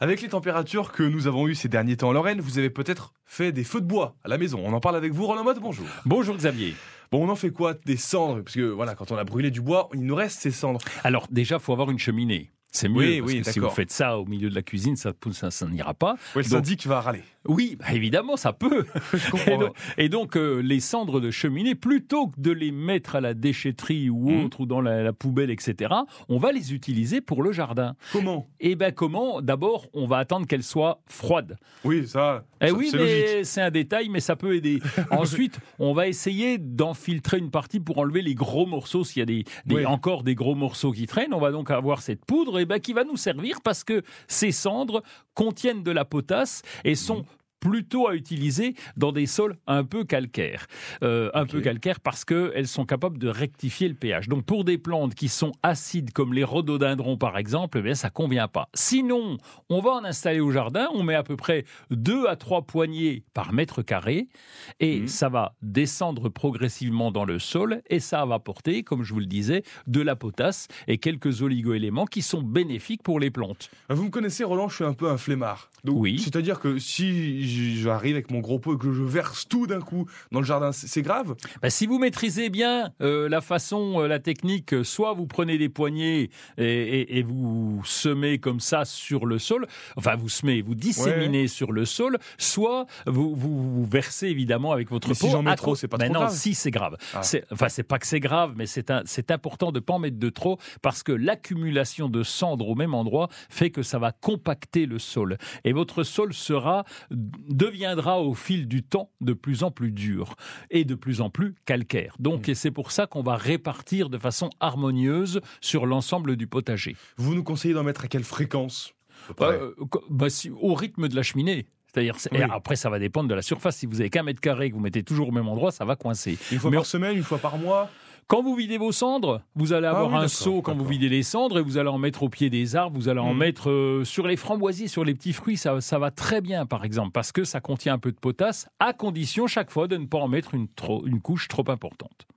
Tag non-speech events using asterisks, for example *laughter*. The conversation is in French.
Avec les températures que nous avons eues ces derniers temps en Lorraine, vous avez peut-être fait des feux de bois à la maison. On en parle avec vous, Roland mode bonjour. Bonjour Xavier. Bon, on en fait quoi Des cendres Parce que voilà, quand on a brûlé du bois, il nous reste ces cendres. Alors déjà, faut avoir une cheminée. C'est mieux. Oui, parce oui, que si vous faites ça au milieu de la cuisine, ça, ça n'ira pas. Oui, le dit syndic va râler. Oui, bah, évidemment, ça peut. *laughs* et donc, euh, les cendres de cheminée, plutôt que de les mettre à la déchetterie ou mmh. autre, ou dans la, poubelle, etc., on va les utiliser pour le jardin. Comment Eh bien, comment D'abord, on va attendre qu'elles soient froides. Oui, ça. Et eh oui, c'est un détail, mais ça peut aider. *laughs* Ensuite, on va essayer d'enfiltrer une partie pour enlever les gros morceaux. S'il y a des, encore des gros morceaux qui traînent, on va donc avoir cette poudre eh ben, qui va nous servir parce que ces cendres contiennent de la potasse et sont plutôt à utiliser dans des sols un peu calcaires. Euh, un peu calcaires parce qu'elles sont capables de rectifier le pH. Donc pour des plantes qui sont acides comme les rhododendrons par exemple, ça eh ne ça convient pas. Sinon, on va en installer au jardin, on met à peu près 2 à 3 poignées par mètre carré et mmh. ça va descendre progressivement dans le sol et ça va apporter, comme je vous le disais, de la potasse et quelques oligoéléments qui sont bénéfiques pour les plantes. Vous me connaissez Roland, je suis un peu un flemmard. oui. C'est-à-dire que si j'arrive avec mon gros pot et que je verse tout d'un coup dans le jardin, c'est grave bah, Si vous maîtrisez bien euh, la façon, euh, la technique, euh, soit vous prenez des poignées et, vous semez comme ça sur le sol, enfin vous semez, vous disséminez sur le sol, soit vous, vous, versez évidemment avec votre pot. Si j'en mets trop, c'est pas trop grave. Non, si c'est grave. Ah. Enfin, c'est pas que c'est grave, mais c'est important de pas en mettre de trop parce que l'accumulation de cendres au même endroit fait que ça va compacter le sol. Et votre sol sera deviendra au fil du temps de plus en plus dur et de plus en plus calcaire. Donc, mm. et c'est pour ça qu'on va répartir de façon harmonieuse sur l'ensemble du potager. Vous nous conseillez d'en mettre à quelle fréquence bah, euh, bah, au rythme de la cheminée. C'est-à-dire, après, ça va dépendre de la surface. Si vous avez qu'un mètre carré que vous mettez toujours au même endroit, ça va coincer. Une fois par semaine, une fois par mois quand vous videz vos cendres, vous allez ah avoir un seau quand vous videz les cendres et vous allez en mettre au pied des arbres, vous allez en mm. mettre euh, sur les framboisiers, sur les petits fruits, ça, va très bien par exemple, parce que ça contient un peu de potasse, à condition chaque fois de ne pas en mettre une couche trop importante.